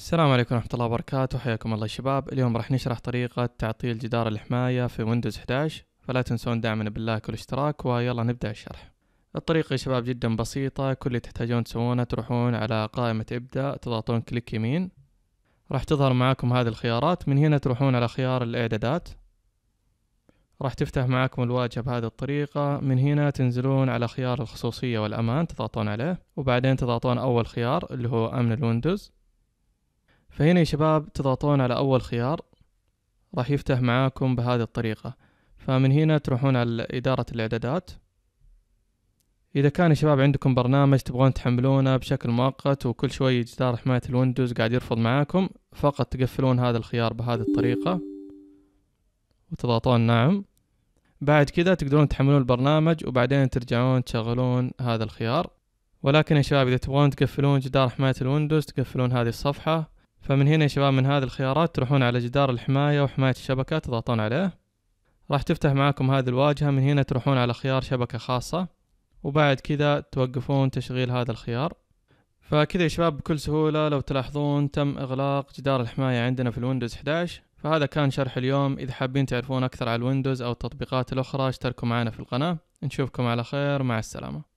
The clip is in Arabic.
السلام عليكم ورحمة الله وبركاته حياكم الله شباب اليوم راح نشرح طريقة تعطيل جدار الحماية في ويندوز 11 فلا تنسون دعمنا باللايك والاشتراك ويلا نبدأ الشرح الطريقة يا شباب جدا بسيطة كل اللي تحتاجون تسوونه تروحون على قائمة ابدأ تضغطون كليك يمين راح تظهر معاكم هذه الخيارات من هنا تروحون على خيار الاعدادات راح تفتح معاكم الواجهة بهذه الطريقة من هنا تنزلون على خيار الخصوصية والأمان تضغطون عليه وبعدين تضغطون أول خيار اللي هو أمن الويندوز فهنا يا شباب تضغطون على أول خيار راح يفتح معاكم بهذه الطريقة فمن هنا تروحون على إدارة الإعدادات إذا كان يا شباب عندكم برنامج تبغون تحملونه بشكل مؤقت وكل شوي جدار حماية الويندوز قاعد يرفض معاكم فقط تقفلون هذا الخيار بهذه الطريقة وتضغطون نعم بعد كذا تقدرون تحملون البرنامج وبعدين ترجعون تشغلون هذا الخيار ولكن يا شباب إذا تبغون تقفلون جدار حماية الويندوز تقفلون هذه الصفحة فمن هنا يا شباب من هذه الخيارات تروحون على جدار الحماية وحماية الشبكة تضغطون عليه راح تفتح معاكم هذه الواجهة من هنا تروحون على خيار شبكة خاصة وبعد كذا توقفون تشغيل هذا الخيار فكذا يا شباب بكل سهولة لو تلاحظون تم إغلاق جدار الحماية عندنا في الويندوز 11 فهذا كان شرح اليوم إذا حابين تعرفون أكثر على الويندوز أو التطبيقات الأخرى اشتركوا معنا في القناة نشوفكم على خير مع السلامة